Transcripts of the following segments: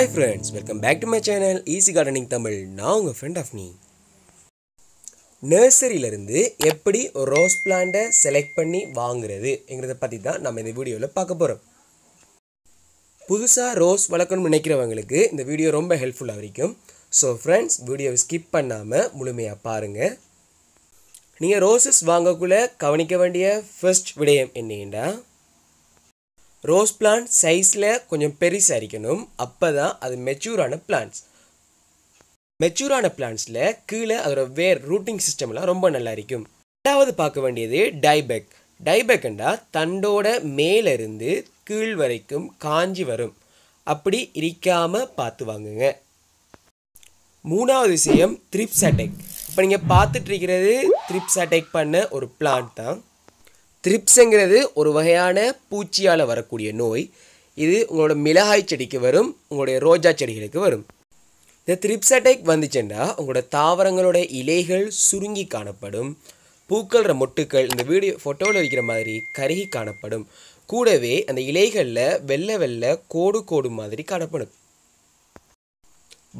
hi friends welcome back to my channel easy gardening Tamil நான் உங்கள் friend of நீ நர்சரியிலேருந்து எப்படி ரோஸ் பிளான்ட்டை செலக்ட் பண்ணி வாங்குறது எங்கிறத பற்றி தான் நம்ம இந்த வீடியோவில் பார்க்க போகிறோம் புதுசாக ரோஸ் வளர்க்கணும்னு நினைக்கிறவங்களுக்கு இந்த வீடியோ ரொம்ப ஹெல்ப்ஃபுல்லாக இருக்கும் ஸோ ஃப்ரெண்ட்ஸ் வீடியோவை ஸ்கிப் பண்ணாமல் முழுமையாக பாருங்கள் நீங்கள் ரோசஸ் வாங்கக்குள்ளே கவனிக்க வேண்டிய ஃபர்ஸ்ட் விடயம் என்னென்னா ரோஸ் பிளான்ட் சைஸில் கொஞ்சம் பெருசு அரிக்கணும் அப்போ தான் அது மெச்சூரான பிளான்ட்ஸ் மெச்சூரான பிளான்ஸில் கீழே அதோட வேர் ரூட்டிங் சிஸ்டம்லாம் ரொம்ப நல்லா இருக்கும் ரெண்டாவது பார்க்க வேண்டியது டைபெக் டைபெக்ண்டா தண்டோட மேலிருந்து கீழ் வரைக்கும் காஞ்சி வரும் அப்படி இரிக்காமல் பார்த்து வாங்குங்க மூணாவது விஷயம் த்ரிப்ஸ் அட்டேக் இப்போ நீங்கள் பார்த்துட்ருக்கிறது த்ரிப்ஸ் அட்டேக் பண்ண ஒரு பிளான்ட் தான் த்ரிப்ஸுங்கிறது ஒரு வகையான பூச்சியால் வரக்கூடிய நோய் இது உங்களோட மிளகாய் செடிக்கு வரும் உங்களுடைய ரோஜா செடிகளுக்கு வரும் இந்த த்ரிப்ஸ் அட்டேக் வந்துச்சுன்னா உங்களோட தாவரங்களோட இலைகள் சுருங்கி காணப்படும் பூக்கள்ற மொட்டுக்கள் இந்த வீடியோ ஃபோட்டோவில் இருக்கிற மாதிரி கருகி காணப்படும் கூடவே அந்த இலைகளில் வெள்ளை வெள்ளை கோடு கோடு மாதிரி காணப்படும்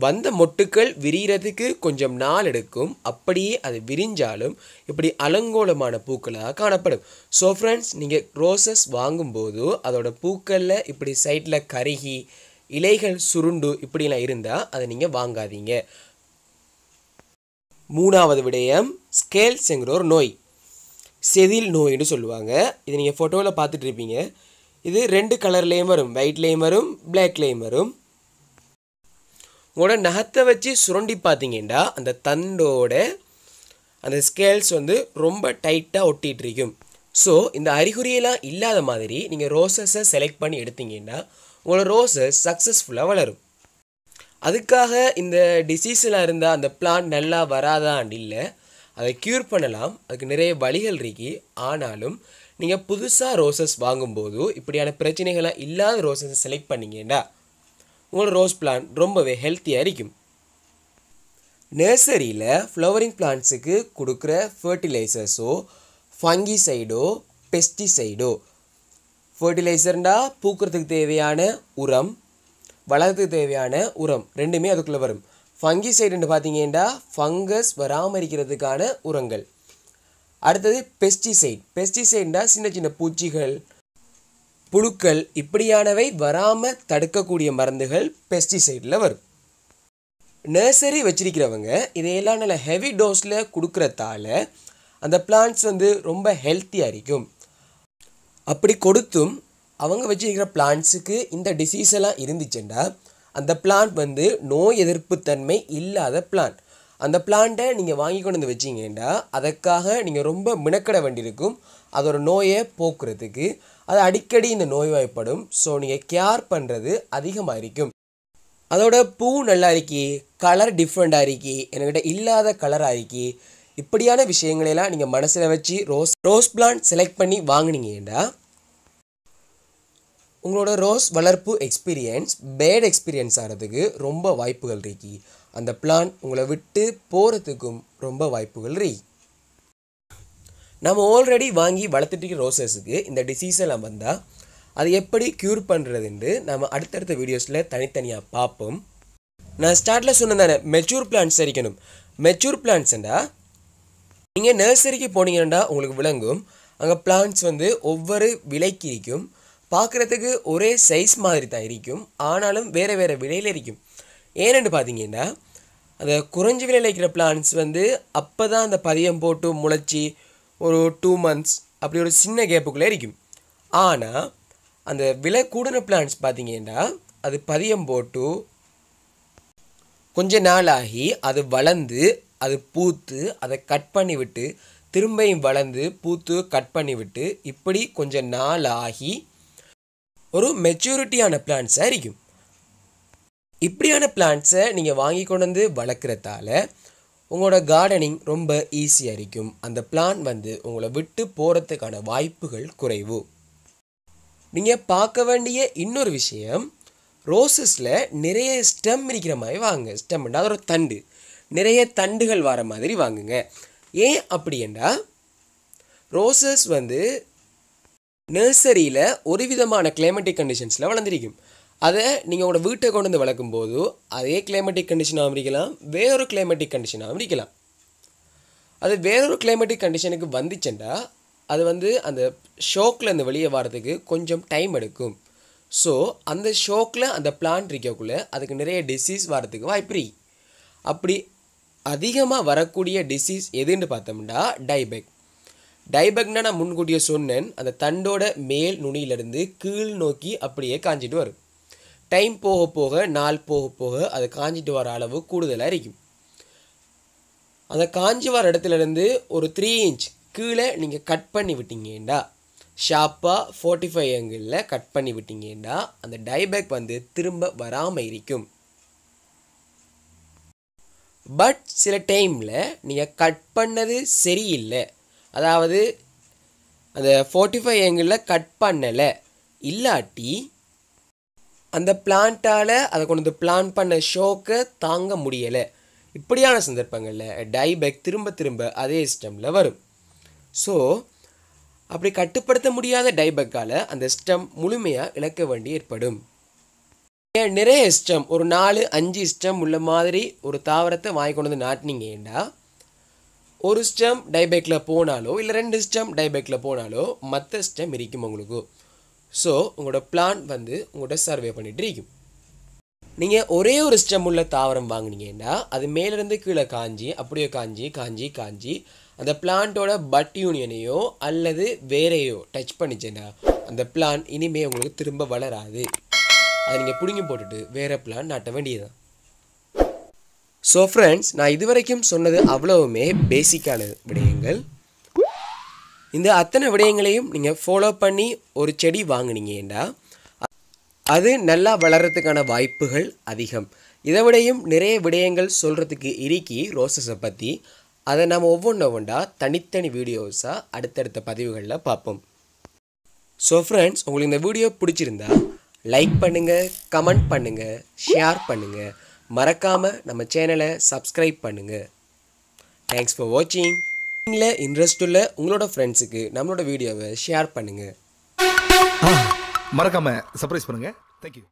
வந்த மொட்டுக்கள் விரிகிறதுக்கு கொஞ்சம் நாள் எடுக்கும் அப்படியே அது விரிஞ்சாலும் இப்படி அலங்கோலமான பூக்களாக காணப்படும் ஸோ ஃப்ரெண்ட்ஸ் நீங்கள் ரோசஸ் வாங்கும்போது அதோட பூக்களில் இப்படி சைட்டில் கருகி இலைகள் சுருண்டு இப்படிலாம் இருந்தால் அதை நீங்கள் வாங்காதீங்க மூணாவது விடயம் ஸ்கேல்ஸுங்கிற ஒரு நோய் செதில் நோயின்னு சொல்லுவாங்க இது நீங்கள் ஃபோட்டோவில் பார்த்துட்ருப்பீங்க இது ரெண்டு கலர்லேயும் வரும் ஒயிட்லேயும் வரும் பிளாக்லேயும் வரும் உங்களோட நகத்தை வச்சு சுரண்டி பார்த்தீங்கன்னா அந்த தண்டோட அந்த ஸ்கேல்ஸ் வந்து ரொம்ப டைட்டாக ஒட்டிகிட்ருக்கும் இருக்கும் ஸோ இந்த அறிகுறியெல்லாம் இல்லாத மாதிரி நீங்கள் ரோசஸை செலக்ட் பண்ணி எடுத்தீங்கன்னா உங்களோட ரோசஸ் சக்ஸஸ்ஃபுல்லாக வளரும் அதுக்காக இந்த டிசீஸில் இருந்தால் அந்த பிளான் நல்லா வராதான்னு இல்லை அதை க்யூர் பண்ணலாம் அதுக்கு நிறைய வழிகள் இருக்கு ஆனாலும் நீங்கள் புதுசாக ரோசஸ் வாங்கும்போது இப்படியான பிரச்சனைகளாக இல்லாத ரோசஸை செலக்ட் பண்ணிங்கன்னா உங்களோட ரோஸ் பிளான்ட் ரொம்பவே ஹெல்த்தியாக இருக்கும் நர்சரியில் ஃப்ளவரிங் பிளான்ட்ஸுக்கு கொடுக்குற ஃபர்டிலைசர்ஸோ ஃபங்கிசைடோ பெஸ்டிசைடோ ஃபர்டிலைசர்ண்டா பூக்கிறதுக்கு தேவையான உரம் வளர்த்துக்கு தேவையான உரம் ரெண்டுமே அதுக்குள்ளே வரும் ஃபங்கிசைடுன்னு பார்த்தீங்கன்னா ஃபங்கஸ் வராமல் இருக்கிறதுக்கான உரங்கள் அடுத்தது பெஸ்டிசைட் பெஸ்டிசைட்னா சின்ன சின்ன பூச்சிகள் புழுக்கள் இப்படியானவை வராமல் தடுக்கக்கூடிய மருந்துகள் பெஸ்டிசைடில் வரும் நர்சரி வச்சிருக்கிறவங்க இதையெல்லாம் நல்ல ஹெவி டோஸில் கொடுக்குறதால அந்த பிளான்ஸ் வந்து ரொம்ப ஹெல்த்தியாக இருக்கும் அப்படி கொடுத்தும் அவங்க வச்சிருக்கிற பிளான்ஸுக்கு இந்த டிசீஸ் எல்லாம் இருந்துச்சுன்னா அந்த பிளான்ட் வந்து நோய் எதிர்ப்பு தன்மை இல்லாத பிளான்ட் அந்த பிளான்ட்டை நீங்கள் வாங்கி கொண்டு வந்து வச்சிங்கன்னா அதற்காக நீங்கள் ரொம்ப மினக்கட வேண்டியிருக்கும் அதோடய நோயை போக்குறதுக்கு அது அடிக்கடி இந்த நோய்வாய்ப்படும் ஸோ நீங்கள் கேர் பண்ணுறது அதிகமாக இருக்கும் அதோட பூ நல்லா இருக்கி கலர் டிஃப்ரெண்ட்டாக இருக்கி என்கிட்ட இல்லாத கலராக இருக்கி இப்படியான விஷயங்களெல்லாம் நீங்கள் மனசில் வச்சு ரோஸ் ரோஸ் பிளான்ட் செலக்ட் பண்ணி வாங்கினீங்கடா உங்களோட ரோஸ் வளர்ப்பு எக்ஸ்பீரியன்ஸ் பேட் எக்ஸ்பீரியன்ஸ் ஆகிறதுக்கு ரொம்ப வாய்ப்புகள் இருக்கி அந்த பிளான் உங்களை விட்டு போகிறதுக்கும் ரொம்ப வாய்ப்புகள் இருக்கு நம்ம ஆல்ரெடி வாங்கி வளர்த்துட்டு ரோசஸுக்கு இந்த டிசீஸ் எல்லாம் வந்தால் அது எப்படி க்யூர் பண்ணுறதுன்னு நம்ம அடுத்தடுத்த வீடியோஸில் தனித்தனியாக பார்ப்போம் நான் ஸ்டார்டில் தானே மெச்சூர் பிளான்ஸ் சரிக்கணும் மெச்சூர் பிளான்ஸ்ண்டா நீங்கள் நர்சரிக்கு போனீங்கன்னா உங்களுக்கு விளங்கும் அங்கே பிளான்ஸ் வந்து ஒவ்வொரு விலைக்கு இருக்கும் பார்க்குறதுக்கு ஒரே சைஸ் மாதிரி தான் இருக்கும் ஆனாலும் வேறு வேறு விலையில் இருக்கும் ஏனென்னு பார்த்தீங்கன்னா அந்த குறைஞ்ச விலையில் இருக்கிற பிளான்ஸ் வந்து அப்போ தான் அந்த பதியம் போட்டு முளைச்சி ஒரு டூ மந்த்ஸ் அப்படி ஒரு சின்ன கேப்புக்குள்ளே இருக்கும் ஆனால் அந்த விலை கூடின பிளான்ஸ் பார்த்தீங்கன்னா அது பதியம் போட்டு கொஞ்ச நாளாகி அது வளர்ந்து அது பூத்து அதை கட் பண்ணி விட்டு திரும்பியும் வளர்ந்து பூத்து கட் பண்ணி விட்டு இப்படி கொஞ்ச நாள் ஆகி ஒரு மெச்சூரிட்டியான பிளான்ஸாக இருக்கும் இப்படியான பிளான்ஸை நீங்கள் வாங்கி கொண்டு வந்து வளர்க்குறதால உங்களோட கார்டனிங் ரொம்ப ஈஸியாக இருக்கும் அந்த பிளான் வந்து உங்களை விட்டு போகிறதுக்கான வாய்ப்புகள் குறைவு நீங்கள் பார்க்க வேண்டிய இன்னொரு விஷயம் ரோசஸில் நிறைய ஸ்டெம் இருக்கிற மாதிரி வாங்க ஸ்டெம்னா அதோட தண்டு நிறைய தண்டுகள் வர மாதிரி வாங்குங்க ஏன் அப்படின்னா ரோசஸ் வந்து நர்சரியில் ஒரு விதமான கிளைமேட்டிக் கண்டிஷன்ஸில் வளர்ந்துருக்கும் அதை நீங்கள் உங்களோட வீட்டை கொண்டு வந்து வளர்க்கும் போது அதே கிளைமேட்டிக் கண்டிஷனாகவும் இருக்கலாம் வேறொரு கிளைமேட்டிக் கண்டிஷனாகவும் இருக்கலாம் அது வேறொரு கிளைமேட்டிக் கண்டிஷனுக்கு வந்துச்சுன்னா அது வந்து அந்த ஷோக்கில் அந்த வெளியே வர்றதுக்கு கொஞ்சம் டைம் எடுக்கும் ஸோ அந்த ஷோக்கில் அந்த பிளான்ட் இருக்கக்குள்ளே அதுக்கு நிறைய டிசீஸ் வர்றதுக்கு வாய்ப்பு அப்படி அதிகமாக வரக்கூடிய டிசீஸ் எதுன்னு பார்த்தோம்னா டைபேக் டைபெக்னா நான் முன்கூட்டியே சொன்னேன் அந்த தண்டோட மேல் நுனியிலிருந்து கீழ் நோக்கி அப்படியே காஞ்சிட்டு வரும் டைம் போக போக நாள் போக போக அது காஞ்சிட்டு வர அளவு கூடுதலாக இருக்கும் அந்த காஞ்சி வர இடத்துலேருந்து ஒரு த்ரீ இன்ச் கீழே நீங்கள் கட் பண்ணி விட்டீங்கண்டா ஷார்ப்பாக ஃபோர்ட்டி ஃபைவ் ஏங்கிளில் கட் பண்ணி விட்டீங்கண்டா அந்த டைபேக் வந்து திரும்ப வராமல் இருக்கும் பட் சில டைமில் நீங்கள் கட் பண்ணது சரியில்லை அதாவது அந்த ஃபோர்ட்டி ஃபைவ் ஆங்கிளில் கட் பண்ணலை இல்லாட்டி அந்த பிளான்ட்டால் அதை கொண்டு வந்து பிளான் பண்ண ஷோக்கை தாங்க முடியலை இப்படியான சந்தர்ப்பங்களில் டைபேக் திரும்ப திரும்ப அதே ஸ்டெம்மில் வரும் ஸோ அப்படி கட்டுப்படுத்த முடியாத டைபக்கால் அந்த ஸ்டெம் முழுமையாக இழக்க வேண்டி ஏற்படும் ஏன் நிறைய ஸ்டெம் ஒரு நாலு அஞ்சு ஸ்டெம் உள்ள மாதிரி ஒரு தாவரத்தை வாங்கி கொண்டு வந்து நாட்டினீங்கன்னா ஒரு ஸ்டெம் டைபேக்கில் போனாலோ இல்லை ரெண்டு ஸ்டெம் டைபேக்கில் போனாலோ மற்ற ஸ்டெம் இருக்கும் உங்களுக்கு ஸோ உங்களோட பிளான் வந்து உங்கள்கிட்ட சர்வே பண்ணிகிட்டு இருக்கும் நீங்கள் ஒரே ஒரு ஸ்டெம் உள்ள தாவரம் வாங்கினீங்கன்னா அது மேலேருந்து கீழே காஞ்சி அப்படியே காஞ்சி காஞ்சி காஞ்சி அந்த பிளான்ட்டோட பட் யூனியனையோ அல்லது வேறையோ டச் பண்ணிச்சேன்னா அந்த பிளான் இனிமேல் உங்களுக்கு திரும்ப வளராது அதை நீங்கள் பிடுங்கி போட்டுட்டு வேறு பிளான் நாட்ட வேண்டியதுதான் ஸோ ஃப்ரெண்ட்ஸ் நான் இதுவரைக்கும் சொன்னது அவ்வளவுமே பேசிக்கான விடயங்கள் இந்த அத்தனை விடயங்களையும் நீங்கள் ஃபாலோ பண்ணி ஒரு செடி வாங்கினீங்கன்னா அது நல்லா வளர்கிறதுக்கான வாய்ப்புகள் அதிகம் இதை விடையும் நிறைய விடயங்கள் சொல்கிறதுக்கு இறுக்கி ரோசஸை பற்றி அதை நம்ம ஒவ்வொன்றும் ஒன்றா தனித்தனி வீடியோஸாக அடுத்தடுத்த பதிவுகளில் பார்ப்போம் ஸோ ஃப்ரெண்ட்ஸ் உங்களுக்கு இந்த வீடியோ பிடிச்சிருந்தா லைக் பண்ணுங்கள் கமெண்ட் பண்ணுங்கள் ஷேர் பண்ணுங்கள் மறக்காமல் நம்ம சேனலை சப்ஸ்கிரைப் பண்ணுங்கள் தேங்க்ஸ் ஃபார் வாட்சிங் குக்கிங்கில் இன்ட்ரெஸ்ட் உள்ள உங்களோட ஃப்ரெண்ட்ஸுக்கு நம்மளோட வீடியோவை ஷேர் பண்ணுங்கள் மறக்காமல் சர்ப்ரைஸ் பண்ணுங்கள் தேங்க்யூ